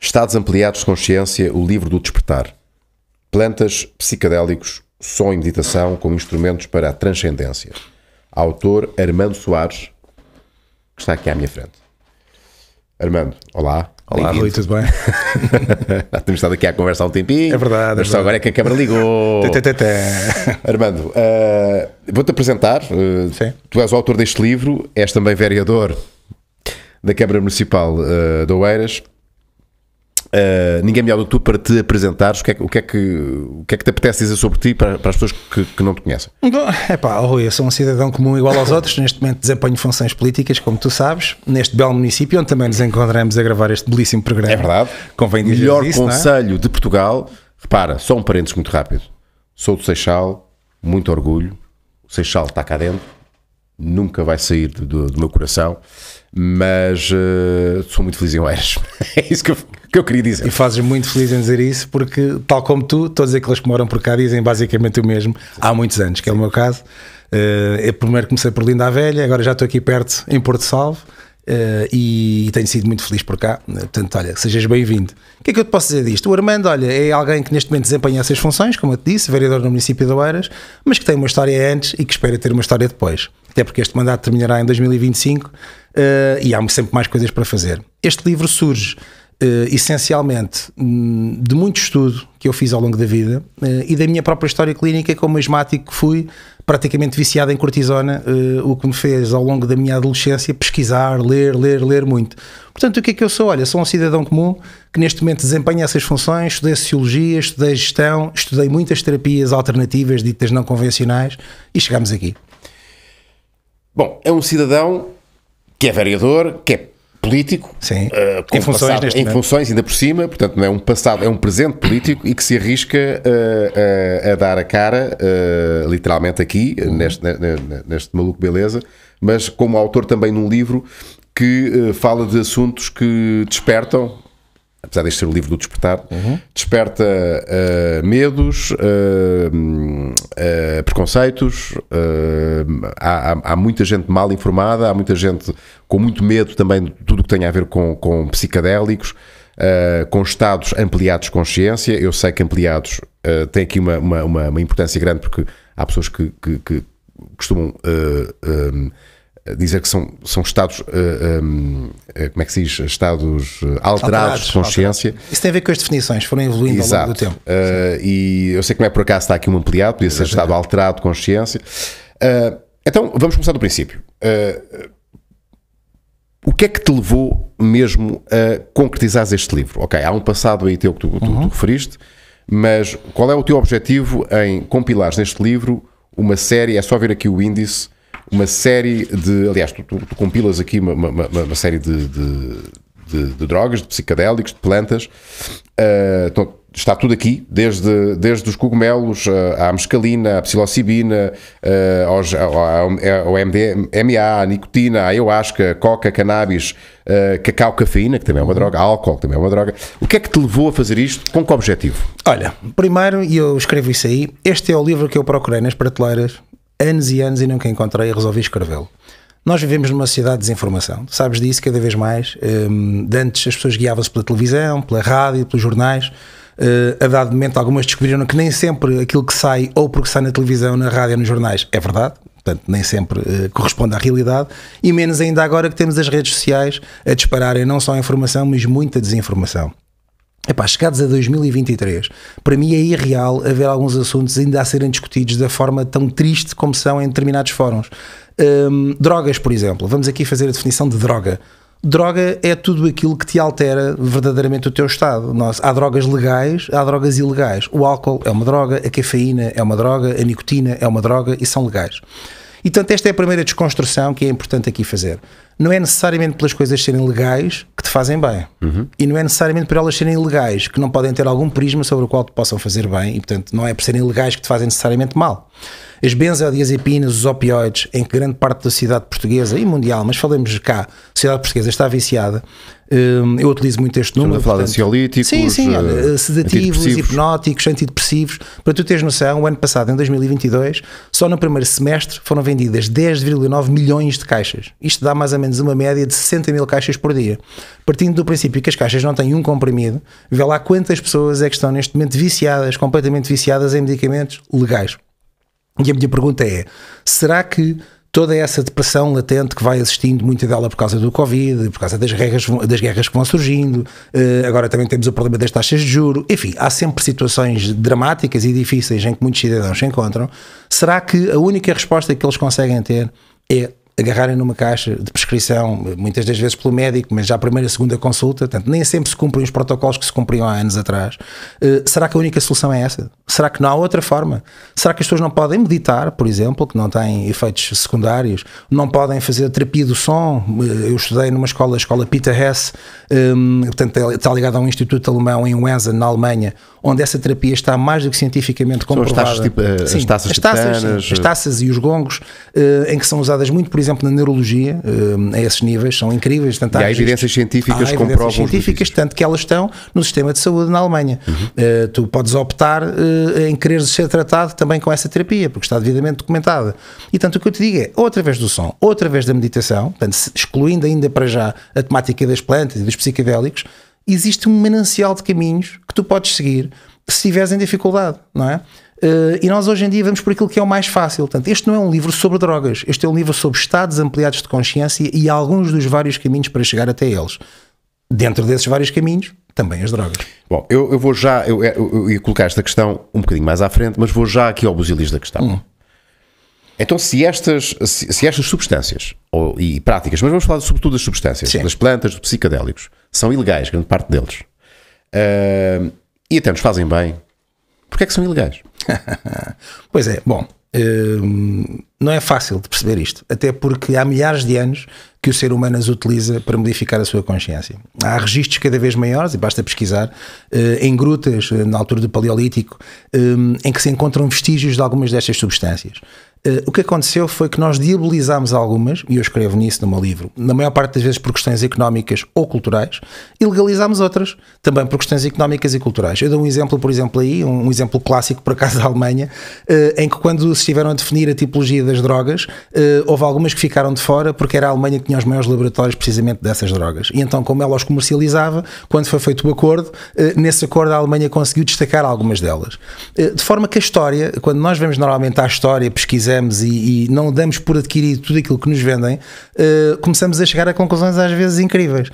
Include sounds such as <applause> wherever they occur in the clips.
Estados ampliados de consciência, o livro do despertar. Plantas, psicadélicos, som e meditação como instrumentos para a transcendência. Autor Armando Soares, que está aqui à minha frente. Armando, olá. Olá, Rui, tudo bem? Já <laughs> temos estado aqui a conversar há um tempinho. É verdade. Mas é só agora é que a câmara ligou. Armando, uh, vou-te apresentar. Uh, tu és o autor deste livro, és também vereador da Câmara Municipal uh, de Oeiras. Uh, ninguém melhor do que tu para te apresentares. O que é, o que, é que, o que, é que te apetece dizer sobre ti para, para as pessoas que, que não te conhecem? É então, pá, oh, Rui, eu sou um cidadão comum igual aos outros. Neste momento desempenho funções políticas, como tu sabes, neste belo município onde também nos encontramos a gravar este belíssimo programa. É verdade. Convém dizer Melhor isso, é? conselho é? de Portugal. Repara, só um parênteses muito rápido. Sou do Seixal, muito orgulho. O Seixal está cá dentro nunca vai sair do, do, do meu coração, mas uh, sou muito feliz em Oeiras. <laughs> é isso que eu, que eu queria dizer. E fazes muito feliz em dizer isso, porque, tal como tu, todos aqueles que moram por cá dizem basicamente o mesmo Sim. há muitos anos, que é o meu caso. Uh, eu primeiro comecei por Linda a Velha, agora já estou aqui perto em Porto Salvo Uh, eh, e, e tenho sido muito feliz por cá. Eh, portanto, olha, sejas bem-vindo. O que é que eu te posso dizer disto? O Armando, olha, é alguém que neste momento desempenha essas funções, como eu te disse, vereador no município de Oeiras, mas que tem uma história antes e que espera ter uma história depois. Até porque este mandato terminará em 2025 uh, eh, e há sempre mais coisas para fazer. Este livro surge. Uh, essencialmente hum, de muito estudo que eu fiz ao longo da vida uh, e da minha própria história clínica como asmático que fui praticamente viciado em cortisona, uh, o que me fez ao longo da minha adolescência pesquisar, ler, ler, ler muito. Portanto, o que é que eu sou? Olha, sou um cidadão comum que neste momento desempenha essas funções, estudei Sociologia, estudei Gestão, estudei muitas terapias alternativas ditas não convencionais e chegamos aqui. Bom, é um cidadão que é vereador, que é político, Sim. Uh, em, funções, passado, neste em funções ainda por cima, portanto não é um passado, é um presente político e que se arrisca uh, uh, a dar a cara, eh, literalmente aqui, uhum. neste, neste maluco beleza, mas como autor também num livro que fala de assuntos que despertam apesar de ser o livro do despertar, uhum. desperta uh, medos, uh, uh, preconceitos. Há, há, muita gente mal informada, há muita gente com muito medo também de tudo que tem a ver com, com psicadélicos. com estados ampliados de consciência, eu sei que ampliados uh, tem aqui uma, uma, uma, uma, importância grande porque há pessoas que, que, que costumam dizer que são, são estados, uh, eh, um, ehm, eh, como é que se diz? Estados eh, alterados, alterados de consciência. Alterados. Isso tem a ver com as definições, foram evoluindo Exato. ao longo do tempo. Uh, e eu sei que não é por acaso está aqui um ampliado, podia ser estado alterado de consciência. Uh, então, vamos começar do princípio. o que é que te levou mesmo a concretizar este livro? Ok, há um passado aí teu que tu, tu, tu uhum. referiste, mas qual é o teu objetivo em compilar neste livro uma série? É só ver aqui o índice uma série de. Aliás, tu, tu, tu compilas aqui uma, uma, uma série de, de, de, de, drogas, de psicadélicos, de plantas. Uh, então, está tudo aqui, desde, desde os cogumelos ah, à mescalina, à psilocibina, ah, ao, ao MDMA, à nicotina, à ayahuasca, coca, cannabis, cacau, cafeína, que também é uma droga, álcool, que também é uma droga. O que é que te levou a fazer isto? Com que objetivo? Olha, primeiro, e eu escrevo isso aí, este é o livro que eu procurei nas prateleiras anos e anos e nunca encontrei e resolvi escrevê-lo. Nós vivemos numa sociedade de desinformação, sabes disso cada vez mais. Um, de antes as pessoas guiavam-se pela televisão, pela rádio, pelos jornais. Uh, a dado momento, algumas descobriram que nem sempre aquilo que sai, ou porque sai na televisão, na rádio, nos jornais, é verdade. Portanto, nem sempre uh, corresponde à realidade. E menos ainda agora que temos as redes sociais a dispararem não só a informação, mas muita desinformação. Epá, chegados a 2023, para mim é irreal haver alguns assuntos ainda a serem discutidos da forma tão triste como são em determinados fóruns. Hum, drogas, por exemplo, vamos aqui fazer a definição de droga. Droga é tudo aquilo que te altera verdadeiramente o teu estado. Nós, há drogas legais, há drogas ilegais. O álcool é uma droga, a cafeína é uma droga, a nicotina é uma droga e são legais. E, portanto, esta é a primeira desconstrução que é importante aqui fazer não é necessariamente pelas coisas serem legais que te fazem bem. Uhum. E não é necessariamente por elas serem ilegais que não podem ter algum prisma sobre o qual te possam fazer bem. E, portanto, não é por serem legais que te fazem necessariamente mal as benzodiazepinas, os opioides, em que grande parte da sociedade portuguesa e mundial, mas falamos de cá, a sociedade portuguesa está viciada. Hum, eu utilizo muito este número. Estamos a falar portanto, de ansiolíticos, sim, sim, eh, eh, sedativos, hipnóticos, antidepressivos. Para tu teres noção, o ano passado, em 2022, só no primeiro semestre foram vendidas 10,9 milhões de caixas. Isto dá mais ou menos uma média de 60 mil caixas por dia. Partindo do princípio que as caixas não têm um comprimido, vê lá quantas pessoas é que estão neste momento viciadas, completamente viciadas em medicamentos legais. E a minha pergunta é: será que toda essa depressão latente que vai existindo, muita dela por causa do Covid, por causa das guerras, das guerras que vão surgindo, eh, agora também temos o problema das taxas de juro, enfim, há sempre situações dramáticas e difíceis em que muitos cidadãos se encontram. Será que a única resposta que eles conseguem ter é agarrarem numa caixa de prescrição, muitas das vezes pelo médico, mas já a primeira, segunda consulta, portanto, nem sempre se cumprem os protocolos que se cumpriam há anos atrás. Uh, será que a única solução é essa? Será que não há outra forma? Será que as pessoas não podem meditar, por exemplo, que não têm efeitos secundários? Não podem fazer terapia do som? Uh, eu estudei numa escola, a escola Peter Hess, um, ehm, portanto, está ligada a um instituto alemão em Wensen, na Alemanha, onde essa terapia está mais do que cientificamente comprovada. São as taças, tipo, eh, Sim, as taças, as taças, sim, as taças e os gongos, uh, em que são usadas muito, por exemplo, na neurologia, eh, a esses níveis, são incríveis. Tanto e há evidências científicas que comprovam. científicas, tanto que elas estão no sistema de saúde na Alemanha. Uhum. Eh, tu podes optar eh, em querer ser tratado também com essa terapia, porque está devidamente documentada. E tanto o que eu te digo é, ou através do som, ou através da meditação, portanto, excluindo ainda para já a temática das plantas e dos psicodélicos, existe um manancial de caminhos que tu podes seguir se estiveres em dificuldade, não é? Uh, e nós hoje em dia vamos por aquilo que é o mais fácil. Portanto, este não é um livro sobre drogas, este é um livro sobre estados ampliados de consciência e alguns dos vários caminhos para chegar até eles. Dentro desses vários caminhos, também as drogas. Bom, eu, eu vou já, eu, eu, eu, ia colocar esta questão um bocadinho mais à frente, mas vou já aqui ao busilis da questão. Hum. Então, se estas, se, se estas substâncias ou, e práticas, mas vamos falar sobretudo das substâncias, Sim. das plantas, dos psicadélicos, são ilegais, grande parte deles, uh, e até nos fazem bem, Porquê é que são ilegais? <laughs> pois é, bom, hum, não é fácil de perceber isto, até porque há milhares de anos que o ser humano as utiliza para modificar a sua consciência. Há registros cada vez maiores, e basta pesquisar, eh, em grutas, eh, na altura do Paleolítico, eh, em que se encontram vestígios de algumas destas substâncias. O que aconteceu foi que nós diabolizámos algumas, e eu escrevo nisso no meu livro, na maior parte das vezes por questões económicas ou culturais, e legalizámos outras, também por questões económicas e culturais. Eu dou um exemplo, por exemplo, aí, um exemplo clássico, por acaso, <laughs> da Alemanha, em que quando se estiveram a definir a tipologia das drogas, houve algumas que ficaram de fora porque era a Alemanha que tinha tinha os maiores laboratórios precisamente dessas drogas. E então, como ela os comercializava, quando foi feito o acordo, eh, nesse acordo a Alemanha conseguiu destacar algumas delas. Eh, de forma que a história, quando nós vemos normalmente a história, pesquisamos e, e não damos por adquirir tudo aquilo que nos vendem, eh, começamos a chegar a conclusões às vezes incríveis.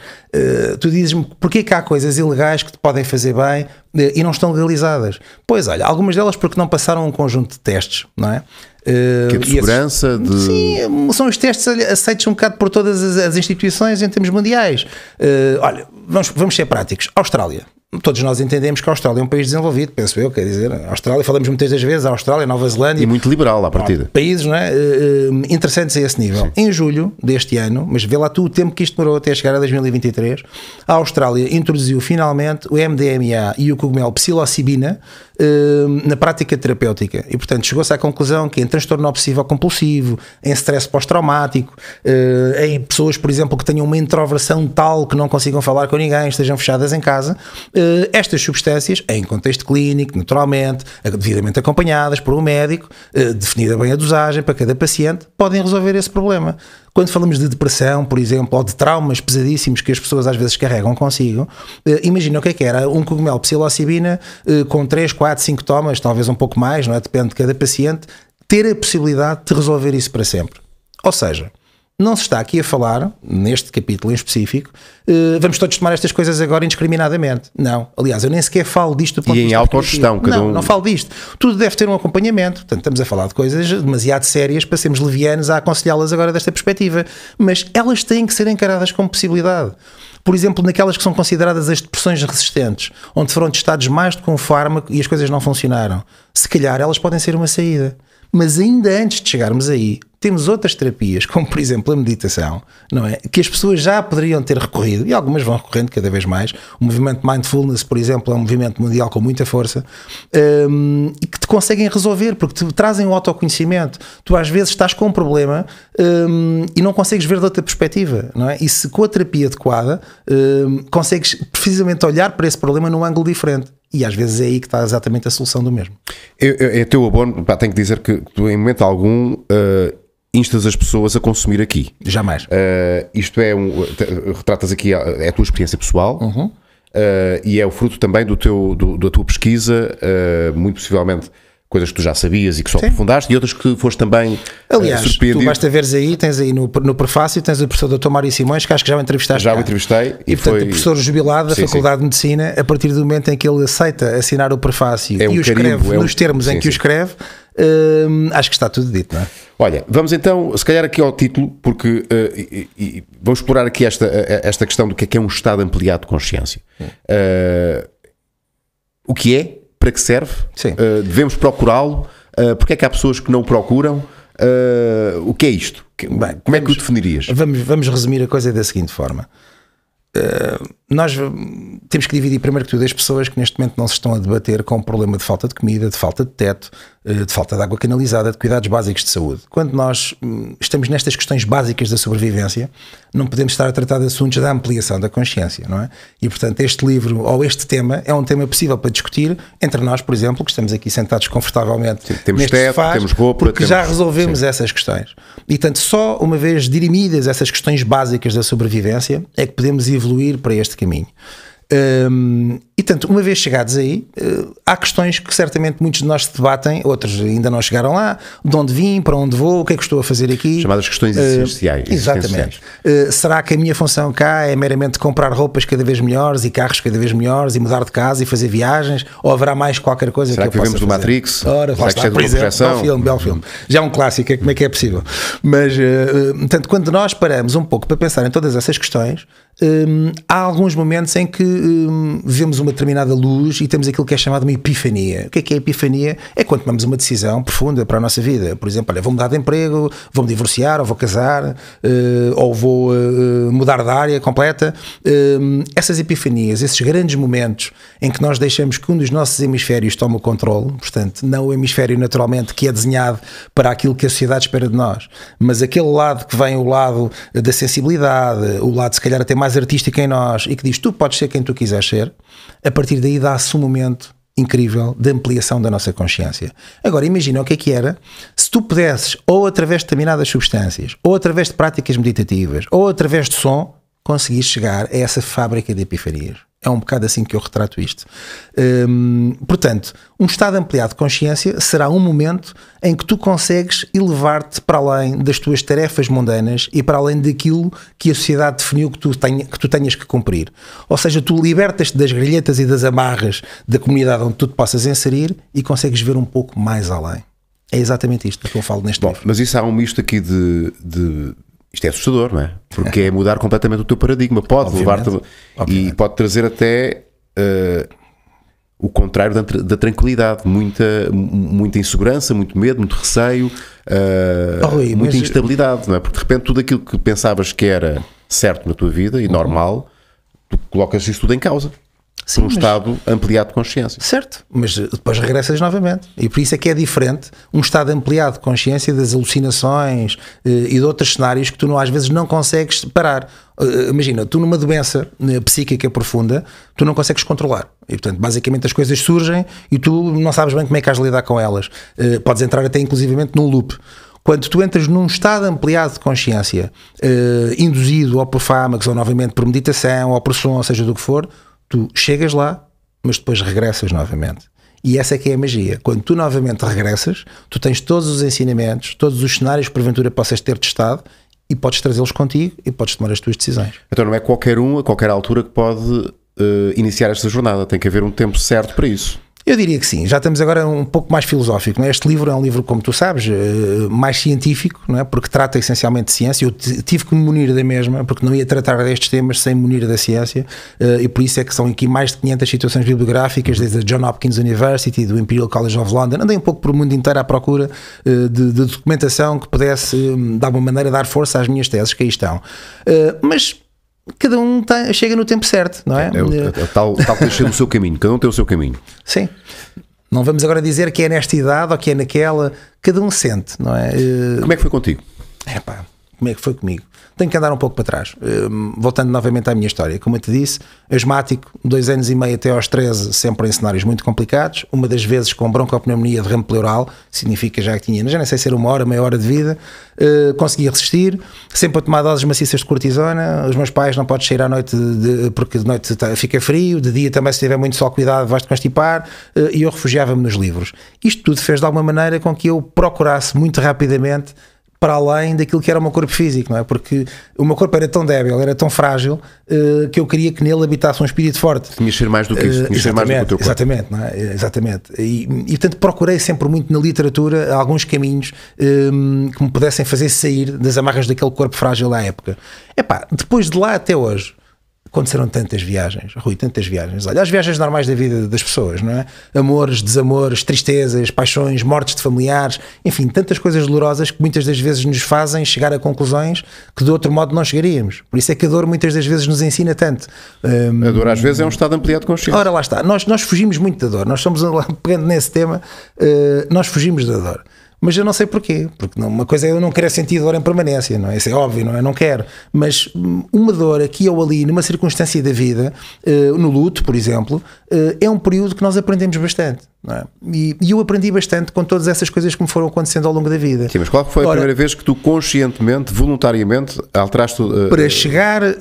Tu dizes-me porquê que há coisas ilegais que te podem fazer bem e não estão legalizadas? Pois olha, algumas delas porque não passaram um conjunto de testes, não é? Que é de eh, segurança? Esses, de... Sim, são os testes aceitos um bocado por todas as, as instituições em termos mundiais. Uh, olha, vamos, vamos ser práticos. Austrália. Todos nós entendemos que a Austrália é um país desenvolvido, penso eu, quer dizer, a Austrália, falamos muitas das vezes, a Austrália, Nova Zelândia. E muito liberal à partida. Países não é? Uh, interessantes a esse nível. Sim. Em julho deste ano, mas vê lá tu o tempo que isto demorou até chegar a 2023, a Austrália introduziu finalmente o MDMA e o cogumelo psilocibina Ehm, na prática terapêutica. E, portanto, chegou-se à conclusão que em transtorno obsessivo compulsivo, em stress pós-traumático, eh, em pessoas, por exemplo, que tenham uma introversão tal que não consigam falar com ninguém, estejam fechadas em casa, eh, estas substâncias, em contexto clínico, naturalmente, devidamente acompanhadas por um médico, eh, definida bem a dosagem para cada paciente, podem resolver esse problema. Quando falamos de depressão, por exemplo, ou de traumas pesadíssimos que as pessoas às vezes carregam consigo, eh, imagina o que é que era um cogumelo psilocibina eh, com 3, 4, 5 tomas, talvez um pouco mais, não é? Depende de cada paciente, ter a possibilidade de resolver isso para sempre. Ou seja, não se está aqui a falar, neste capítulo em específico, uh, vamos todos tomar estas coisas agora indiscriminadamente. Não. Aliás, eu nem sequer falo disto do ponto de vista. E em autogestão, cada não, um. Não falo disto. Tudo deve ter um acompanhamento. Portanto, estamos a falar de coisas demasiado sérias para sermos levianos a aconselhá-las agora desta perspectiva. Mas elas têm que ser encaradas como possibilidade por exemplo, naquelas que são consideradas as depressões resistentes, onde foram testados mais do que um fármaco e as coisas não funcionaram. Se calhar elas podem ser uma saída. Mas ainda antes de chegarmos aí, temos outras terapias, como por exemplo a meditação, não é? Que as pessoas já poderiam ter recorrido e algumas vão recorrendo cada vez mais. O movimento mindfulness, por exemplo, é um movimento mundial com muita força um, e que te conseguem resolver porque te trazem o autoconhecimento. Tu às vezes estás com um problema um, e não consegues ver de outra perspectiva, não é? E se com a terapia adequada um, consegues precisamente olhar para esse problema num ângulo diferente. E às vezes é aí que está exatamente a solução do mesmo. É teu abono, pá, tenho que dizer que tu, em momento algum, uh, instas as pessoas a consumir aqui. Jamais. Uh, isto é um. retratas aqui, a, é a tua experiência pessoal. Uhum. Uh, e é o fruto também do teu, do, da tua pesquisa, muito possivelmente coisas que tu já sabias e que só Sim. aprofundaste e outras que foste também eh, Aliás, uh, tu basta veres aí, tens aí no, no prefácio, tens o professor Dr. Mário Simões, que acho que já o entrevistaste. Já cá. o entrevistei. E, e portanto, foi... professor jubilado da sim, Faculdade sim. de Medicina, a partir do momento em que ele aceita assinar o prefácio é um e o carimbo, escreve é um... nos termos sim, em que o escreve, hum, acho que está tudo dito, não é? Olha, vamos então, se calhar aqui ao título, porque uh, e, e, vou explorar aqui esta, eh, esta questão do que é, que é um estado ampliado de consciência. Uh, o que é, para que serve, uh, devemos procurá-lo, uh, porque é que há pessoas que não o procuram, uh, o que é isto? Bem, Como vamos, é que o definirias? Vamos, vamos resumir a coisa da seguinte forma. Uh, nós temos que dividir primeiro que tudo as pessoas que neste momento não se estão a debater com o problema de falta de comida, de falta de teto, eh, de falta de água canalizada, de cuidados básicos de saúde. Quando nós hum, estamos nestas questões básicas da sobrevivência, não podemos estar a tratar de assuntos da ampliação da consciência, não é? E portanto, este livro ou este tema é um tema possível para discutir entre nós, por exemplo, que estamos aqui sentados confortavelmente. Sim, temos neste teto, faz, temos roupa, porque temos... já resolvemos Sim. essas questões. E portanto, só uma vez dirimidas essas questões básicas da sobrevivência é que podemos evoluir para este caminho. Um, e tanto, uma vez chegados aí, uh, há questões que certamente muitos de nós se debatem, outros ainda não chegaram lá, de onde vim, para onde vou, o que é que estou a fazer aqui. Chamadas questões uh, eh, essenciais. Exatamente. Uh, será que a minha função cá é meramente comprar roupas cada vez melhores e carros cada vez melhores e mudar de casa e fazer viagens? Ou haverá mais qualquer coisa será que, que eu vivemos do Matrix? Ora, será que está, é por exemplo, belo filme, belo uhum. filme. Já é um clássico, como é que é possível? Mas, uh, quando nós paramos um pouco para pensar em todas essas questões, Hum, há alguns momentos em que hum, vemos uma determinada luz e temos aquilo que é chamado uma epifania. O que é que é epifania? É quando tomamos uma decisão profunda para a nossa vida. Por exemplo, olha, vou mudar de emprego, vou me divorciar, ou vou casar, uh, ou vou uh, mudar de área completa. Hum, essas epifanias, esses grandes momentos em que nós deixamos que um dos nossos hemisférios tome o controle, portanto, não o hemisfério naturalmente que é desenhado para aquilo que a sociedade espera de nós, mas aquele lado que vem o lado da sensibilidade, o lado se calhar até mais base artística em nós e que diz tu podes ser quem tu quiseres ser, a partir daí dá-se um momento incrível de ampliação da nossa consciência. Agora, imagina o que é que era se tu pudesses, ou através de determinadas substâncias, ou através de práticas meditativas, ou através de som, conseguir chegar a essa fábrica de epifanias. É um bocado assim que eu retrato isto. Hum, portanto, um estado ampliado de consciência será um momento em que tu consegues elevar-te para além das tuas tarefas mundanas e para além daquilo que a sociedade definiu que tu, tenha, que tu tenhas que cumprir. Ou seja, tu libertas-te das grilhetas e das amarras da comunidade onde tu te possas inserir e consegues ver um pouco mais além. É exatamente isto que eu falo neste Bom, livro. Mas isso há um misto aqui de, de isto é assustador, não é? Porque é mudar completamente o teu paradigma. Pode levar-te e pode trazer até uh, o contrário da, da, tranquilidade, muita, muita insegurança, muito medo, muito receio, uh, Rui, muita instabilidade, não é? Porque de repente tudo aquilo que pensavas que era certo na tua vida e uhum. normal, tu colocas isso tudo em causa. Sim, um mas... Estado ampliado de consciência. Certo, mas depois regressas novamente. E por isso é que é diferente um Estado ampliado de consciência das alucinações eh, e de outros cenários que tu não, às vezes não consegues parar. Eh, imagina, tu numa doença eh, psíquica profunda, tu não consegues controlar. E portanto, basicamente as coisas surgem e tu não sabes bem como é que vais lidar com elas. Podes entrar até inclusivamente num loop quando tu entras num estado ampliado de consciência, induzido ou por fármacos, ou novamente por meditação, ou por som, ou seja do que for, tu chegas lá, mas depois regressas novamente. E essa é que é a magia. Quando tu novamente regressas, tu tens todos os ensinamentos, todos os cenários que porventura possas ter testado e podes trazê-los contigo e podes tomar as tuas decisões. Então não é qualquer um, a qualquer altura, que pode uh, iniciar esta jornada. Tem que haver um tempo certo para isso. Eu diria que sim. Já estamos agora um pouco mais filosófico. É? Este livro é um livro, como tu sabes, eh, mais científico, é? porque trata essencialmente de ciência. Eu tive que me munir da mesma, porque não ia tratar destes temas sem munir da ciência. Eh, e por isso é que são aqui mais de 500 situações bibliográficas, desde a John Hopkins University, do Imperial College of London. Andei um pouco por o mundo inteiro à procura eh, de, de documentação que pudesse, hum, de alguma maneira, dar força às minhas teses que aí estão. Mas cada um tem, tá, chega no tempo certo, não é? é, é, é tal, tal clichê do seu caminho, cada um tem o seu caminho. Sim. Não vamos agora dizer que é nesta idade ou que é naquela, cada um sente, não é? Eh, Como é que foi contigo? É pá, como é que foi comigo? Tenho que andar um pouco para trás. Hum, voltando novamente à minha história, como eu te disse, asmático, dois anos e meio até aos 13, sempre em cenários muito complicados, uma das vezes com broncopneumonia de ramo pleural, significa já que tinha, já nem sei era uma hora, meia hora de vida, eh, conseguia resistir, sempre a tomar doses maciças de cortisona, os meus pais não podes sair à noite de, porque de noite tá, fica frio, de dia também se tiver muito sol cuidado vais-te constipar, eh, e eu refugiava-me nos livros. Isto tudo fez de alguma maneira com que eu procurasse muito rapidamente para além daquilo que era o meu corpo físico, não é? Porque o meu corpo era tão débil, era tão frágil, uh, que eu queria que nele habitasse um espírito forte. Tinha ser mais do que isso, eh, tinha ser mais do que o teu corpo. Exatamente, não é? exatamente. E, e portanto procurei sempre muito na literatura alguns caminhos um, ehm, que me pudessem fazer sair das amarras daquele corpo frágil à época. Epá, depois de lá até hoje, aconteceram tantas viagens, Rui, tantas viagens. Olha, as viagens normais da vida das pessoas, não é? Amores, desamores, tristezas, paixões, mortes de familiares, enfim, tantas coisas dolorosas que muitas das vezes nos fazem chegar a conclusões que de outro modo não chegaríamos. Por isso é que a dor muitas das vezes nos ensina tanto. Um, a dor às vezes é um estado ampliado de consciência. Ora, lá está. Nós, nós fugimos muito da dor. Nós estamos <laughs> pegando nesse tema, uh, nós fugimos da dor mas eu não sei porquê, porque não, uma coisa é eu não querer sentir dor em permanência, não é? Isso é óbvio, não é? Eu não quero, mas hum, uma dor aqui ou ali, numa circunstância da vida, uh, no luto, por exemplo, uh, é um período que nós aprendemos bastante. É? E, e, eu aprendi bastante com todas essas coisas que me foram acontecendo ao longo da vida. Sim, mas qual foi Ora, a primeira vez que tu conscientemente, voluntariamente, alteraste. Uh, para chegar uh, uh,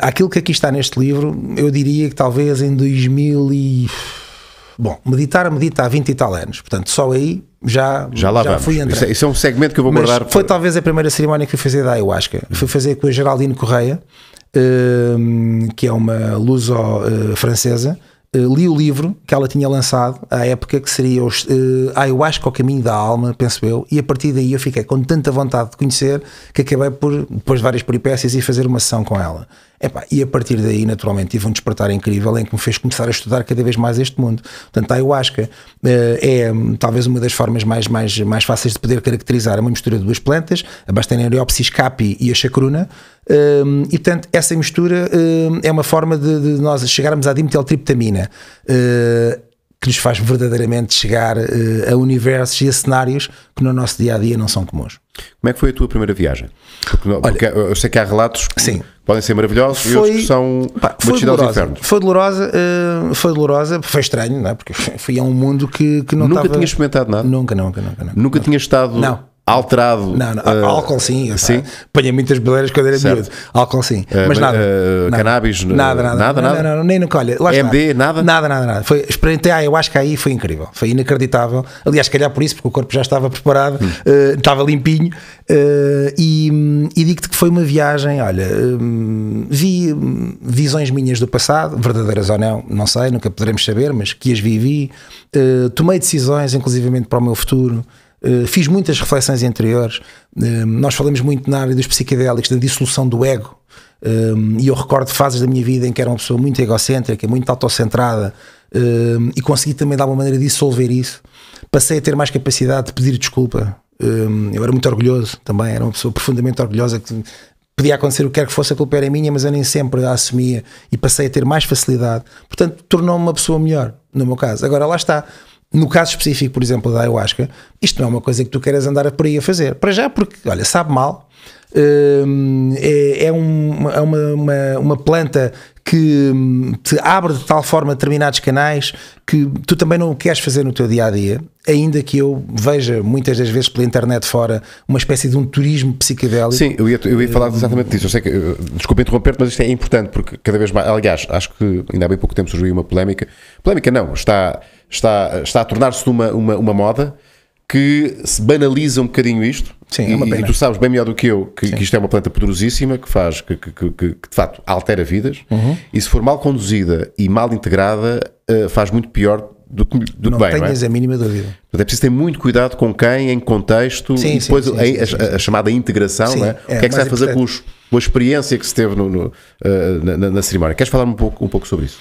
àquilo que aqui está neste livro, eu diria que talvez em 2000. E Bom, meditar medita há 20 e tal anos, portanto, só aí já, já, lá já vamos. fui entrar. Isso, é, isso, é um segmento que eu vou Mas guardar. Foi talvez a primeira cerimónia que fui fazer da ayahuasca. Fui fazer com a Geraldine Correia, hum, que é uma luso-francesa. Eh, uh, eh, li o livro que ela tinha lançado à época, que seria os, uh, eh, Ayahuasca, o Caminho da Alma, penso eu, e a partir daí eu fiquei com tanta vontade de conhecer que acabei por, depois de várias peripécias, ir fazer uma sessão com ela e a partir daí, naturalmente, tive um despertar incrível em que me fez começar a estudar cada vez mais este mundo. Portanto, a ayahuasca eh, é hum, talvez uma das formas mais, mais, mais fáceis de poder caracterizar. uma mistura de duas plantas, a Bastaneriopsis capi e a chacruna. Um, e portanto, essa mistura um, é uma forma de, de, nós chegarmos à dimetiltriptamina. Uh, eh, que nos faz verdadeiramente chegar uh, a universos e a cenários que no nosso dia a dia não são comuns. Como é que foi a tua primeira viagem? Porque, Olha, porque eu sei que há relatos sim podem ser maravilhosos foi, e outros que são pá, foi dolorosa, infernos. Foi dolorosa, uh, foi dolorosa, foi estranho, não é? Porque <laughs> fui a um mundo que, que não Nunca tinha experimentado nada? Nunca, nunca, nunca. Nunca, nunca. tinha estado... Não alterado. Não, não uh, álcool sim. sim? Apanhei muitas beleiras quando era miúdo. Álcool sim. Uh, mas nada. Uh, nada. Cannabis? Nada, nada. Nada, nada. Não, não, nem nunca, olha. MD, nada? Nada, nada, nada. Foi, experimentei, ah, eu acho que aí foi incrível. Foi inacreditável. Aliás, se calhar por isso, porque o corpo já estava preparado, hum. estava limpinho e, digo-te que foi uma viagem, olha, hum, vi hum, visões minhas do passado, verdadeiras ou não, não sei, nunca poderemos saber, mas que as vivi, eh, tomei decisões, inclusivamente para o meu futuro, eh, fiz muitas reflexões interiores, eh, nós falamos muito na área dos psicodélicos da dissolução do ego, e eu recordo fases da minha vida em que era uma pessoa muito egocêntrica, muito autocentrada, e consegui também de alguma maneira dissolver isso, passei a ter mais capacidade de pedir desculpa, Hum, eu era muito orgulhoso também, era uma pessoa profundamente orgulhosa que podia acontecer o que quer que fosse, a culpa era minha, mas eu nem sempre a assumia e passei a ter mais facilidade. Portanto, tornou-me uma pessoa melhor, no meu caso. Agora, lá está. No caso específico, por exemplo, da ayahuasca, isto não é uma coisa que tu queres andar por aí a fazer. Para já, porque, olha, sabe mal, Hum, é, é, é, uma, uma, uma planta que hum, te abre de tal forma determinados canais que tu também não queres fazer no teu dia a dia, ainda que eu veja muitas das vezes pela internet fora uma espécie de um turismo psicodélico. Sim, eu ia, eu ia falar hum. exatamente disso. Eu sei que, eh, desculpa interromper, mas isto é importante porque cada vez mais, aliás, acho que ainda há bem pouco tempo surgiu uma polémica. Polémica não, está, está, está a tornar-se uma, uma, uma moda que se banaliza um bocadinho isto Sim, é e, é uma pena. e tu sabes bem melhor do que eu que, que isto é uma planta poderosíssima que faz, que, que, que, que de facto altera vidas uhum. e se for mal conduzida e mal integrada uh, faz muito pior do que, do não que bem. não é? a mínima dúvida. Portanto, é preciso ter muito cuidado com quem, em contexto, sim, e depois sim, sim, a, a, a, chamada integração, é? é? o que é, que se vai fazer com, os, com, a experiência que se teve no, no, eh, na, na, na, cerimónia. Queres falar um pouco, um pouco sobre isso?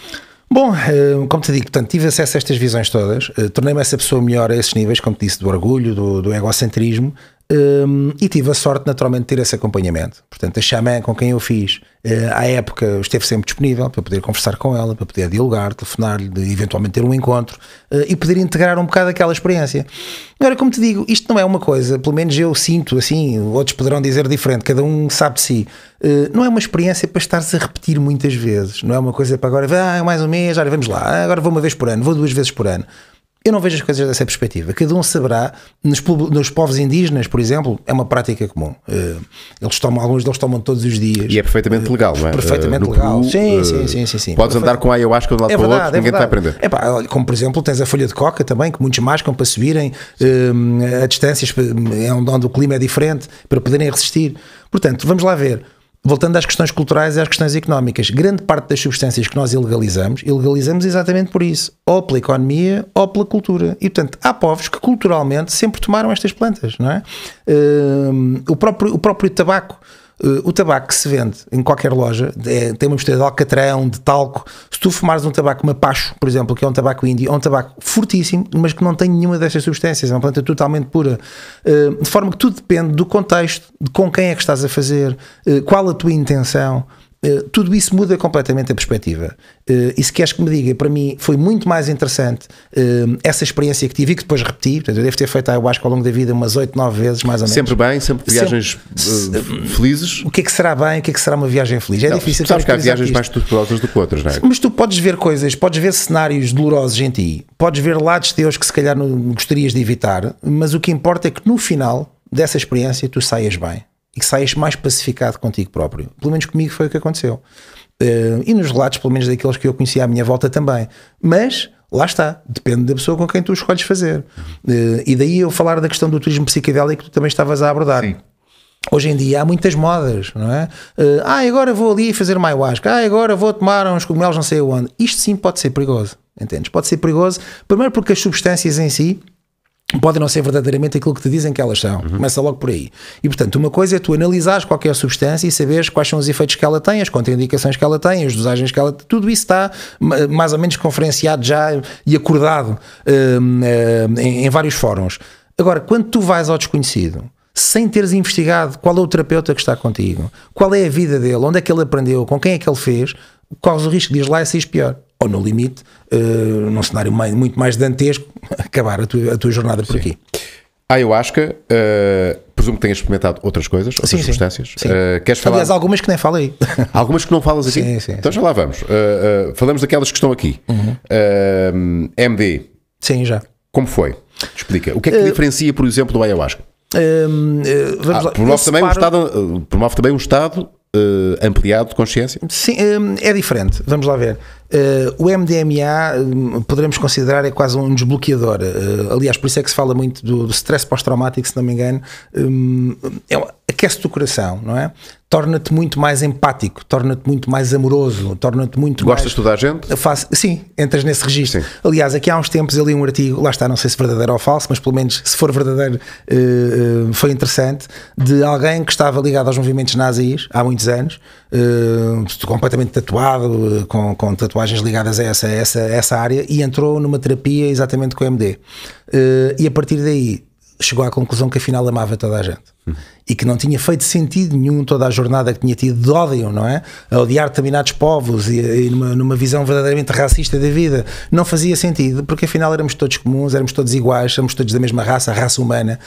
Bom, eh, como te digo, portanto, tive acesso a estas visões todas, tornei-me essa pessoa melhor a esses níveis, como te disse, do orgulho, do, do egocentrismo, um, e tive a sorte, naturalmente, de ter esse acompanhamento. Portanto, a xamã com quem eu fiz, uh, à época, esteve sempre disponível para poder conversar com ela, para poder dialogar, telefonar-lhe, eventualmente ter um encontro uh, e poder integrar um bocado aquela experiência. Agora, como te digo, isto não é uma coisa, pelo menos eu sinto assim, outros poderão dizer diferente, cada um sabe de si. Uh, não é uma experiência para estar-se a repetir muitas vezes, não é uma coisa para agora, ah, é mais um mês, olha, vamos lá, agora vou uma vez por ano, vou duas vezes por ano. Eu não vejo as coisas dessa perspectiva. Cada um saberá. Nos, nos povos indígenas, por exemplo, é uma prática comum. Eh, eles tomam, alguns deles tomam todos os dias. E é perfeitamente eh, legal, não é? Perfeitamente eh, legal. Peru, sim, sim, sim, sim, sim. Podes andar com a ayahuasca de um lado é para o outro, é ninguém verdade. te vai aprender. É pá, como por exemplo, tens a folha de coca também, que muitos mascam para subirem a distâncias é onde o clima é diferente, para poderem resistir. Portanto, vamos lá ver voltando às questões culturais e às questões económicas, grande parte das substâncias que nós ilegalizamos, ilegalizamos exatamente por isso, ou pela economia ou pela cultura. E portanto, há povos que culturalmente sempre tomaram estas plantas, não é? Hum, o, próprio, o próprio tabaco Uh, o tabaco que se vende em qualquer loja é, tem uma mistura de alcatrão, de talco. Se tu fumares um tabaco mapacho, por exemplo, que é um tabaco índio, é um tabaco fortíssimo, mas que não tem nenhuma dessas substâncias, é uma planta totalmente pura. Uh, de forma que tudo depende do contexto, de com quem é que estás a fazer, uh, qual a tua intenção. Eh, tudo isso muda completamente a perspectiva. Eh, e se queres que me diga, para mim foi muito mais interessante eh, essa experiência que tive e que depois repeti. Portanto, eu devo ter feito, eu acho ao longo da vida, umas 8, 9 vezes mais ou menos. Sempre bem, sempre viagens sempre. felizes. O que é que será bem, o que é que será uma viagem feliz? É não, difícil Sabes que há viagens isto. mais tortuosas do que outras, não é? Mas tu podes ver coisas, podes ver cenários dolorosos em ti, podes ver lados teus que se calhar não gostarias de evitar, mas o que importa é que no final dessa experiência tu saias bem e que saias mais pacificado contigo próprio. Pelo menos comigo foi o que aconteceu. Uh, e nos relatos, pelo menos daqueles que eu conhecia à minha volta também. Mas lá está, depende da pessoa com quem tu escolhes fazer. Uh, e daí eu falar da questão do turismo psicodélico que tu também estavas a abordar. Sim. Hoje em dia há muitas modas, não é? Uh, ah, agora vou ali fazer uma ayahuasca, ah, agora vou tomar uns cogumelos não sei onde. Isto sim pode ser perigoso, entendes? Pode ser perigoso, primeiro porque as substâncias em si podem não ser verdadeiramente aquilo que te dizem que elas são. Uhum. Começa logo por aí. E portanto, uma coisa é tu analisares qualquer substância e saberes quais são os efeitos que ela tem, as contraindicações que ela tem, as dosagens que ela tem, tudo isso está mais ou menos conferenciado já e acordado um, um, em, em vários fóruns. Agora, quando tu vais ao desconhecido, sem teres investigado qual é o terapeuta que está contigo, qual é a vida dele, onde é que ele aprendeu, com quem é que ele fez, corres o risco de ir lá e seres pior ou no limite, uh, num cenário mais, muito mais dantesco, <laughs> acabar a tua, a tua jornada por sim. aqui. A ayahuasca, uh, presumo que tenhas experimentado outras coisas, outras sim, substâncias. Sim. Uh, queres falar? Aliás, algumas que nem falei. <laughs> algumas que não falas aqui? Sim, sim. Então já lá vamos. Uh, falamos daquelas que estão aqui. Uhum. MD. Sim, já. Como foi? Explica. O que é que diferencia, por exemplo, do ayahuasca? Hum, ah, promove, separo... também um estado, promove também um estado Uh, ampliado de consciência? Sim, eh, é diferente. Vamos lá ver. Uh, o MDMA poderemos considerar é quase um desbloqueador. Uh, aliás, por isso é que se fala muito do, do stress pós-traumático, se não me engano. É um, é uma, aquece-te o coração, não é? Torna-te muito mais empático, torna-te muito mais amoroso, torna-te muito Gostas mais... Gostas de toda a gente? Faz... Sim, entras nesse registro. Sim. Aliás, aqui há uns tempos eu li um artigo, lá está, não sei se verdadeiro ou falso, mas pelo menos se for verdadeiro eh, eh, foi interessante, de alguém que estava ligado aos movimentos nazis há muitos anos, eh, completamente tatuado, com, com tatuagens ligadas a essa, essa, essa área, e entrou numa terapia exatamente com o MD. E a partir daí chegou à conclusão que afinal amava toda a gente uhum. e que não tinha feito sentido nenhum toda a jornada que tinha tido de ódio, não é? A odiar determinados povos e, e numa, numa, visão verdadeiramente racista da vida. Não fazia sentido porque afinal éramos todos comuns, éramos todos iguais, éramos todos da mesma raça, a raça humana.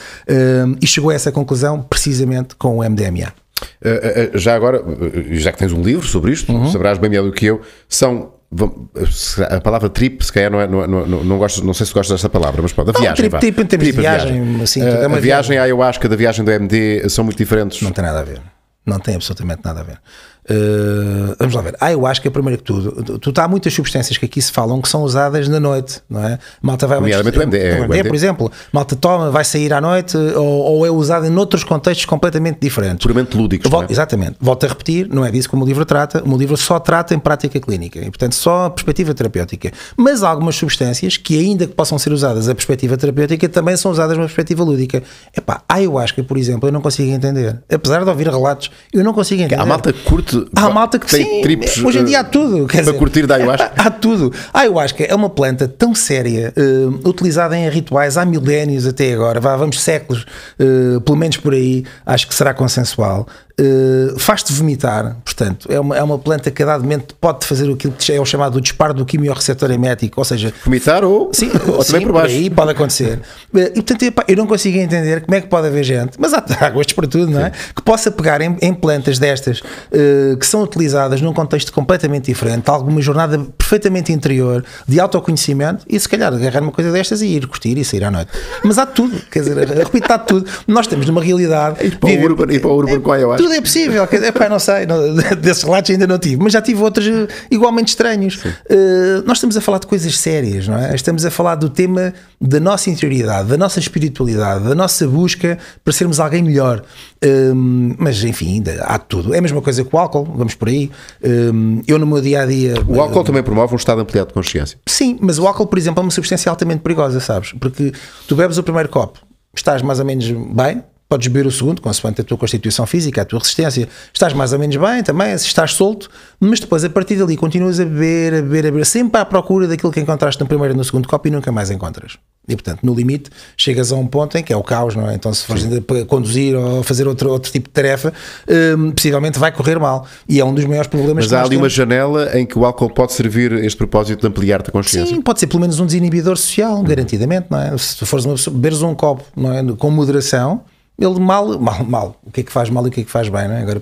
Um, e chegou a essa conclusão precisamente com o MDMA. Eh, eh, eh, já agora, já que tens um livro sobre isto, uhum. saberás bem melhor do que eu, são a palavra trip, se calhar é, não, é, não, não, não, gosto, não sei se gostas desta palavra, mas pode a não, viagem. Trip, trip trip, viagem, assim, é eh, a, a, viagem à ayahuasca da viagem do MD são muito diferentes. Não tem nada a ver. Não tem absolutamente nada a ver. Uh, vamos lá ver. Ah, eu acho que primeiro que tudo. Tu, tu tá há muitas substâncias que aqui se falam que são usadas na noite, não é? Malta vai. o MD, MD, por exemplo. Malta toma, vai sair à noite ou, ou é usada noutros contextos completamente diferentes. Puramente lúdicos. é? Exatamente. Volto a repetir, não é disso que o meu livro trata. O meu livro só trata em prática clínica e, portanto, só a perspectiva terapêutica. Mas há algumas substâncias que, ainda que possam ser usadas a perspectiva terapêutica, também são usadas numa perspectiva lúdica. Epá, a ah, ayahuasca, por exemplo, eu não consigo entender. Apesar de ouvir relatos, eu não consigo entender. Que a malta curte Há malta que tem sim, trips. Hoje em dia há eh, tudo. Quer para dizer, curtir da ayahuasca. Há tudo. A ayahuasca é uma planta tão séria, uh, utilizada em rituais há milénios até agora, vá, vamos séculos, uh, pelo menos por aí, acho que será consensual. Eh, faz-te vomitar, portanto, é uma, é uma planta que a dado momento pode fazer aquilo que é o chamado disparo do quimiorreceptor emético, ou seja, vomitar ou, sim, ou sim, também por baixo. Aí pode acontecer. Eh, e portanto, eu não consigo entender como é que pode haver gente, mas há, há <laughs> gostos para tudo, não é? Sim. Que possa pegar em, em plantas destas uh, que são utilizadas num contexto completamente diferente, alguma jornada perfeitamente interior de autoconhecimento e se calhar agarrar uma coisa destas e ir curtir e sair à noite. Mas há tudo, quer dizer, repito, há tudo. Nós estamos numa realidade. E para o urban, e para o urban é, qual eu acho? tudo é possível. pá, não sei, não, <laughs> desses relatos ainda não tive, mas já tive outros eh, igualmente estranhos. Uh, nós estamos a falar de coisas sérias, não é? Estamos a falar do tema da nossa interioridade, da nossa espiritualidade, da nossa busca para sermos alguém melhor. Um, ehm, mas enfim, ainda há tudo. É a mesma coisa que o álcool, vamos por aí. Um, ehm, eu no meu dia a dia. O eh, álcool uh, também promove um estado ampliado de consciência. Sim, mas o álcool, por exemplo, é uma substância altamente perigosa, sabes? Porque tu bebes o primeiro copo, estás mais ou menos bem, podes beber o segundo, consoante a tua constituição física, a tua resistência. Estás mais ou menos bem também, se estás solto, mas depois a partir dali continuas a beber, a beber, a beber, sempre à procura daquilo que encontraste no primeiro e no segundo copo e nunca mais encontras. E portanto, no limite, chegas a um ponto em que é o caos, não é? Então, se fores ainda conduzir ou fazer outro, outro tipo de tarefa, hum, possivelmente vai correr mal. E é um dos maiores problemas Mas há ali temos. uma janela em que o álcool pode servir este propósito de ampliar-te a consciência. Sim, pode ser pelo menos um desinibidor social, uhum. garantidamente, não é? Se fores uma beberes um copo não é? com moderação ele mal, mal, mal. O que é que faz mal e o que é que faz bem, não é? Agora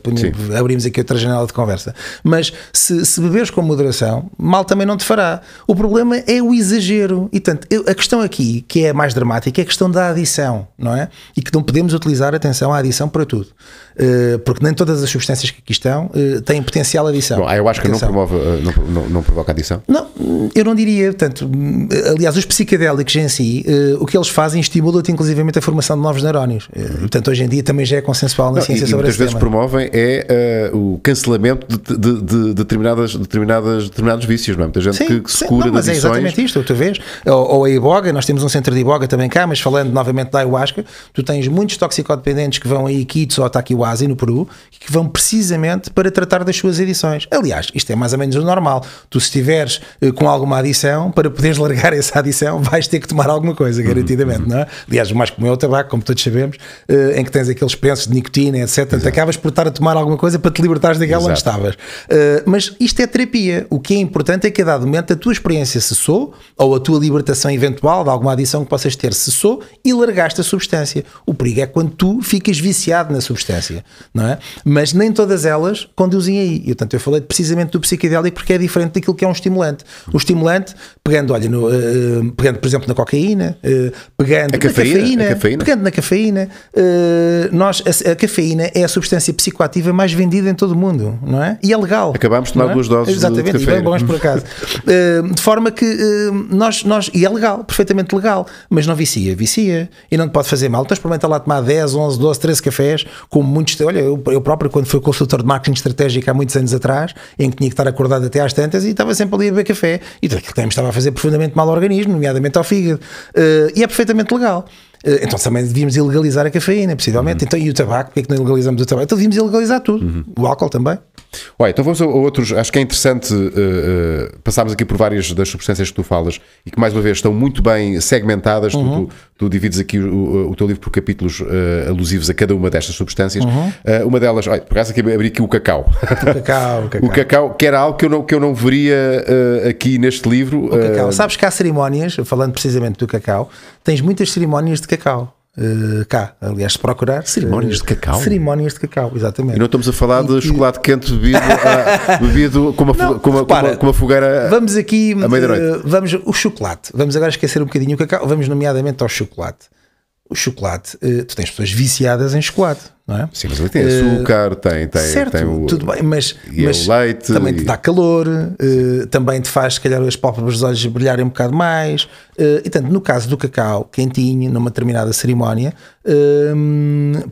abrimos aqui outra janela de conversa. Mas se, se, beberes com moderação, mal também não te fará. O problema é o exagero. E tanto, eu, a questão aqui, que é mais dramática, é a questão da adição, não é? E que não podemos utilizar, atenção, à adição para tudo. Eh, porque nem todas as substâncias que aqui estão eh, têm potencial adição. Bom, eu acho que não, promove, eh, não, não, não, provoca adição. Não, eu não diria. Portanto, aliás, os psicadélicos em si, o que eles fazem estimula-te inclusivamente a formação de novos neurónios. Portanto, hoje em dia também já é consensual na não, ciência e, sobre e muitas vezes tema. promovem é uh, o cancelamento de, de, de, determinadas, determinadas, determinados vícios, não é? Muita gente sim, que, que se cura não, mas é adições. é exatamente isto, tu vês. Ou, ou a iboga, nós temos um centro de iboga também cá, mas falando novamente da ayahuasca, tu tens muitos toxicodependentes que vão a Iquitos ou a Taquihuasca Ásia e no Peru, que vão precisamente para tratar das suas edições. Aliás, isto é mais ou menos o normal. Tu, se estiveres eh, com alguma adição, para poderes <laughs> largar essa adição, vais ter que tomar alguma coisa, uhum, garantidamente, uhum. não é? Aliás, o mais comum é o tabaco, como todos sabemos, eh, em que tens aqueles pensos de nicotina, etc. Exato. acabas por estar a tomar alguma coisa para te libertares daquela Exato. onde estavas. Eh, mas isto é terapia. O que é importante é que a dado momento a tua experiência cessou, ou a tua libertação eventual de alguma adição que possas ter cessou e largaste a substância. O perigo é quando tu ficas viciado na substância ciência, não é? Mas nem todas elas conduzem aí. E, portanto, eu falei precisamente do psiquidélico porque é diferente daquilo que é um estimulante. O estimulante, pegando, olha, no, uh, pegando, por exemplo, na cocaína, uh, pegando a cafeína, na cafeína, cafeína, pegando na cafeína, uh, nós, a, a, cafeína é a substância psicoativa mais vendida em todo o mundo, não é? E é legal. Acabámos de tomar é? duas doses Exatamente, de cafeína. Exatamente, bons por acaso. <laughs> de forma que nós, nós, e é legal, perfeitamente legal, mas não vicia, vicia e não te pode fazer mal. Então experimenta lá tomar 10, 11, 12, 13 cafés, como muito muitos. Olha, eu, eu próprio, quando fui consultor de marketing estratégico há muitos anos atrás, em que tinha que estar acordado até às tantas e estava sempre ali a beber café. E aquilo também estava a fazer profundamente mal ao organismo, nomeadamente ao fígado. Uh, e é perfeitamente legal. Eh, então também devíamos ilegalizar a cafeína, possivelmente. Uhum. Então, e o tabaco? Porquê é que não ilegalizamos o tabaco? Então devíamos ilegalizar tudo. Uhum. O álcool também. então vamos a outros. Acho que é interessante uh, uh, passarmos aqui por várias das substâncias que tu falas e que, mais uma vez, estão muito bem segmentadas. Uhum. Tu, tu, uhum. tu, divides aqui o, o, teu livro por capítulos uh, alusivos a cada uma destas substâncias. Uhum. Uh, uma delas, olha, por acaso aqui abri aqui o cacau. O cacau, o <laughs> cacau. o cacau, que era algo que eu não, que eu não veria aqui neste livro. O cacau. Sabes que há cerimónias, falando precisamente do cacau, tens muitas cerimónias de cacau. Uh, cá, aliás, se procurar cerimónias de eh, cacau, cerimónias de cacau, exatamente. E não estamos a falar e de que... chocolate quente bebido, a, <laughs> ah, bebido com, uma, não, com, uma, repara, com, uma, fogueira. Vamos aqui, uh, vamos o chocolate. Vamos agora esquecer um bocadinho o cacau. Vamos nomeadamente ao chocolate o chocolate, eh, tu tens pessoas viciadas em chocolate, não é? Sim, mas ele tem açúcar, uh, tem, tem, certo, tem o, tudo bem, mas, é mas leite, também e... te dá calor, uh, também te faz, se calhar, as pálpebras dos olhos brilharem um bocado mais. Uh, e tanto, no caso do cacau quentinho, numa determinada cerimónia,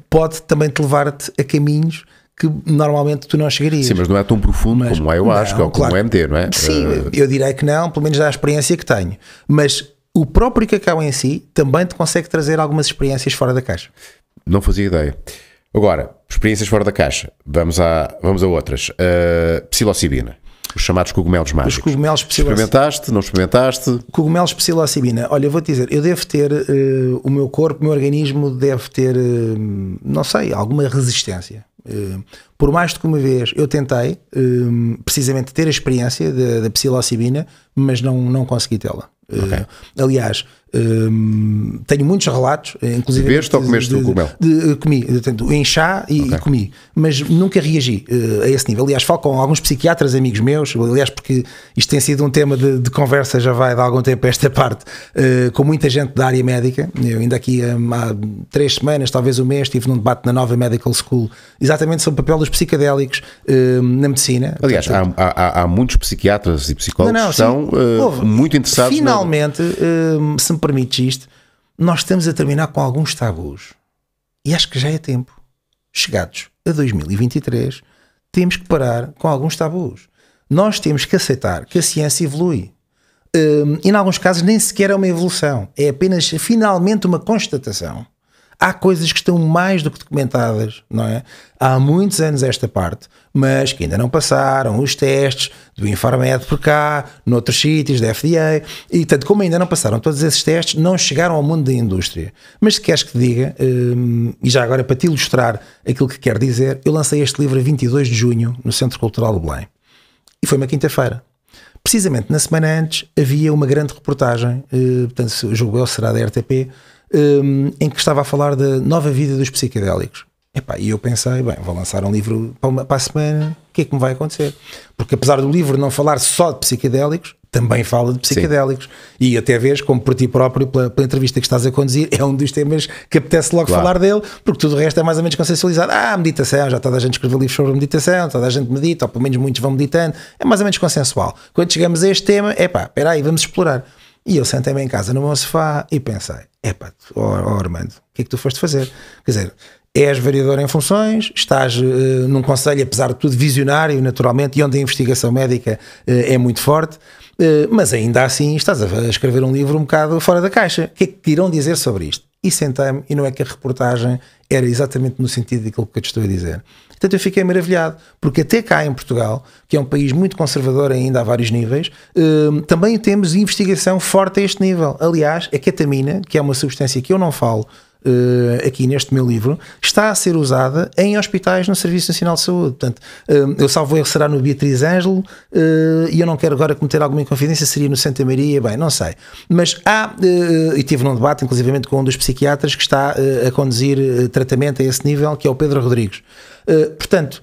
pode também te levar-te a caminhos que normalmente tu não chegarias. Sim, mas não é tão profundo mas, como é o ayahuasca não, ou como claro, o é MT, não é? Sim, eu direi que não, pelo menos da experiência que tenho. Mas o próprio cacau em si também te consegue trazer algumas experiências fora da caixa. Não fazia ideia. Agora, experiências fora da caixa. Vamos a, vamos a outras. Uh, psilocibina. Os chamados cogumelos mágicos. Os cogumelos psilocibina. Experimentaste? Não experimentaste? Cogumelos psilocibina. Olha, vou-te dizer, eu devo ter, uh, o meu corpo, o meu organismo deve ter, uh, não sei, alguma resistência. Uh, por mais de que uma vez eu tentei precisamente ter a experiência da, da psilocibina, mas não, não consegui tê-la. Eh, okay. Uh, aliás, Hum, tenho muitos relatos, eh, inclusive. Bebeste ou comeste de, cogumelo? De, eh, comi, eh, portanto, em chá e, okay. e, comi, mas nunca reagi uh, a esse nível. Aliás, falo com alguns psiquiatras, amigos meus, aliás, porque isto tem sido um tema de, de conversa já vai de algum tempo a esta parte, uh, com muita gente da área médica. Eu ainda aqui um, há três semanas, talvez um mês, estive num debate na nova Medical School, exatamente sobre o papel dos psicodélicos uh, hum, na medicina. Aliás, portanto, há, há, há, muitos psiquiatras e psicólogos não, não, que são muito interessados. Finalmente, hum, se me permites isto, nós estamos a terminar com alguns tabus. E acho que já é tempo. Chegados a 2023, temos que parar com alguns tabus. Nós temos que aceitar que a ciência evolui. Um, e, em alguns casos, nem sequer é uma evolução. É apenas, finalmente, uma constatação há coisas que estão mais do que documentadas, não é? Há muitos anos esta parte, mas que ainda não passaram os testes do Infarmed por cá, noutros sítios, da FDA, e tanto como ainda não passaram todos esses testes, não chegaram ao mundo da indústria. Mas se queres que te diga, hum, e já agora para te ilustrar aquilo que quero dizer, eu lancei este livro a 22 de junho no Centro Cultural do Belém. E foi uma quinta-feira. Precisamente na semana antes havia uma grande reportagem, eh, portanto, julgo eu será da RTP, um, em que estava a falar da nova vida dos psicodélicos. Epá, e eu pensei, bem, vou lançar um livro para, uma, para a semana, o que é que me vai acontecer? Porque apesar do livro não falar só de psicodélicos, também fala de psicodélicos. E até vês, como por ti próprio, pela, pela, entrevista que estás a conduzir, é um dos temas que apetece logo claro. falar dele, porque tudo o resto é mais ou menos consensualizado. Ah, meditação, já toda a gente escreveu livros sobre meditação, toda a gente medita, ou pelo menos muitos vão meditando, é mais ou menos consensual. Quando chegamos a este tema, epá, espera aí, vamos explorar. E eu sentei-me em casa no meu sofá e pensei: epá, oh, oh Armando, o que é que tu foste fazer? Quer dizer, és vereador em funções, estás uh, num conselho, apesar de tudo, visionário, naturalmente, e onde a investigação médica uh, é muito forte, uh, mas ainda assim estás a escrever um livro um bocado fora da caixa. O que é que te irão dizer sobre isto? E sentei-me, e não é que a reportagem era exatamente no sentido daquilo que eu te estou a dizer. Portanto, eu fiquei maravilhado, porque até cá em Portugal, que é um país muito conservador ainda a vários níveis, hum, também temos investigação forte a este nível. Aliás, a ketamina, que é uma substância que eu não falo, uh, aqui neste meu livro, está a ser usada em hospitais no Serviço Nacional de Saúde. Portanto, uh, eu salvo erro será no Beatriz Ângelo uh, e eu não quero agora cometer alguma inconfidência, seria no Santa Maria, bem, não sei. Mas há, e tive num debate inclusivamente com um dos psiquiatras que está a conduzir tratamento a esse nível, que é o Pedro Rodrigues. portanto,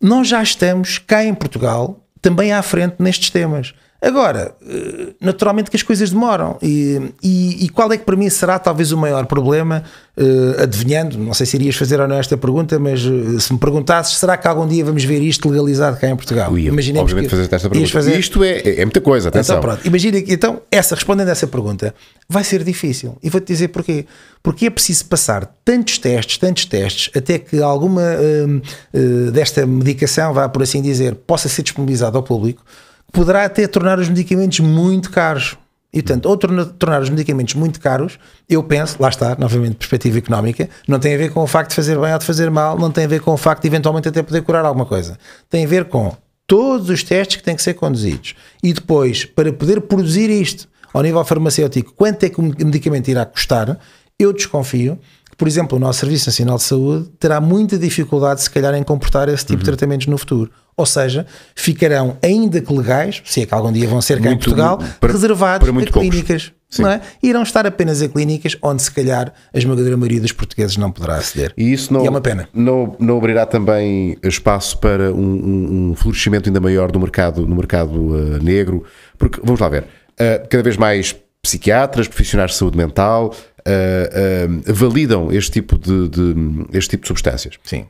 nós já estamos cá em Portugal também à frente nestes temas. Agora, eh, naturalmente que as coisas demoram. E, e, e, qual é que para mim será talvez o maior problema? Uh, adivinhando, não sei se irias fazer ou não esta pergunta, mas uh, se me perguntasses, será que algum dia vamos ver isto legalizado cá em Portugal? Ui, Imaginemos obviamente que fazer esta pergunta. Fazer... Isto é, é, é muita coisa, então atenção. Então, pronto, imagina então, essa, respondendo a essa pergunta, vai ser difícil. E vou-te dizer porquê. Porque é preciso passar tantos testes, tantos testes, até que alguma uh, desta medicação, vá por assim dizer, possa ser disponibilizada ao público poderá até tornar os medicamentos muito caros. E, portanto, ou tornar os medicamentos muito caros, eu penso, lá está, novamente, perspectiva económica, não tem a ver com o facto de fazer bem ou de fazer mal, não tem a ver com o facto de eventualmente até poder curar alguma coisa. Tem a ver com todos os testes que têm que ser conduzidos. E depois, para poder produzir isto ao nível farmacêutico, quanto é que o medicamento irá custar, eu desconfio que, por exemplo, o nosso Serviço Nacional de Saúde terá muita dificuldade, se calhar, em comportar esse tipo uhum. de tratamentos no futuro ou seja, ficarão, ainda que legais, se é que algum dia vão ser cá muito, em Portugal, para, reservados para a clínicas. Não é? Irão estar apenas a clínicas onde, se calhar, a esmagadora maioria dos portugueses não poderá aceder. E isso não, e é uma pena. Não, não abrirá também espaço para um, um florescimento ainda maior do mercado, no mercado uh, negro? Porque, vamos lá ver, uh, cada vez mais psiquiatras, profissionais de saúde mental, Uh, uh, validam este tipo de, de, este tipo de substâncias. Sim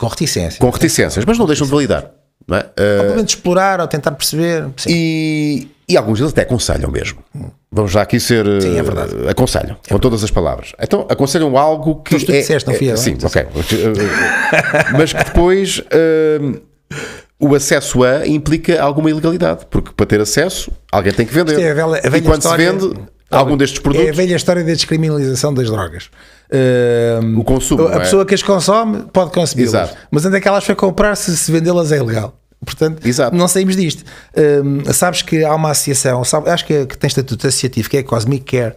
com reticências. Com reticências, mas não deixam de validar. Não é? Ah, ou pelo menos explorar ou tentar perceber. Sim. E, e alguns deles até aconselham mesmo. Vamos já aqui ser. Sim, é ah, verdade. Aconselham, é com verdade. todas as palavras. Então, aconselham algo que. tu é, disseste, não é- fui é, Sim, ok. <laughs> mas que depois. Uh, o acesso a implica alguma ilegalidade, porque para ter acesso, alguém tem que vender. É a velha, a velha e quando história, se vende, algum destes produtos. É a velha história da descriminalização das drogas. Uh, o consumo. A é? pessoa que as consome pode consumi-las. Mas onde é que elas foi comprar se, se vendê-las é ilegal? Portanto, Exato. não saímos disto. sabes que há uma associação, sabe, acho que, que tem estatuto associativo, que é a Cosmic Care,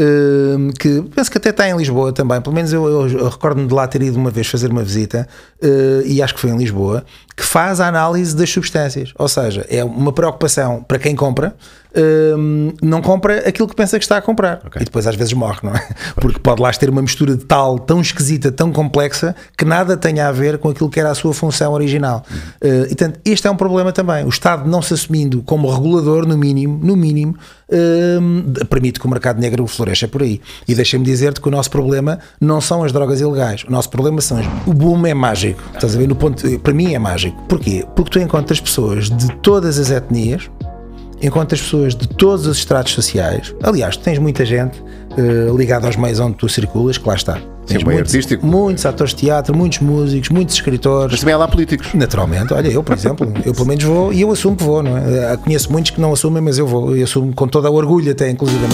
Ehm, que penso que até está em Lisboa também, pelo menos eu, eu, eu recordo-me de lá ter ido uma vez fazer uma visita, uh, e acho que foi em Lisboa, que faz a análise das substâncias. Ou seja, é uma preocupação para quem compra, ehm, não compra aquilo que pensa que está a comprar. Okay. E depois às vezes morre, não é? Porque pode lá ter uma mistura de tal, tão esquisita, tão complexa, que nada tenha a ver com aquilo que era a sua função original. Uh, e portanto, este é um problema também. O Estado não se assumindo como regulador, no mínimo, no mínimo, uh, permite que o mercado negro floresça Deixa é por aí. E deixa-me dizer-te que o nosso problema não são as drogas ilegais, o nosso problema são as... O boom é mágico, estás a ver? No ponto, de... para mim é mágico. Porquê? Porque tu encontras pessoas de todas as etnias, encontras pessoas de todos os estratos sociais. Aliás, tens muita gente uh, ligada aos meios onde tu circulas, que lá está. Sim, tens muitos, artístico. muitos atores de teatro, muitos músicos, muitos escritores. Mas também há lá políticos. Naturalmente, olha, eu, por exemplo, eu pelo menos vou e eu assumo que vou, não é? Eh, conheço muitos que não assumem, mas eu vou, e assumo com todo o orgulho, até inclusive.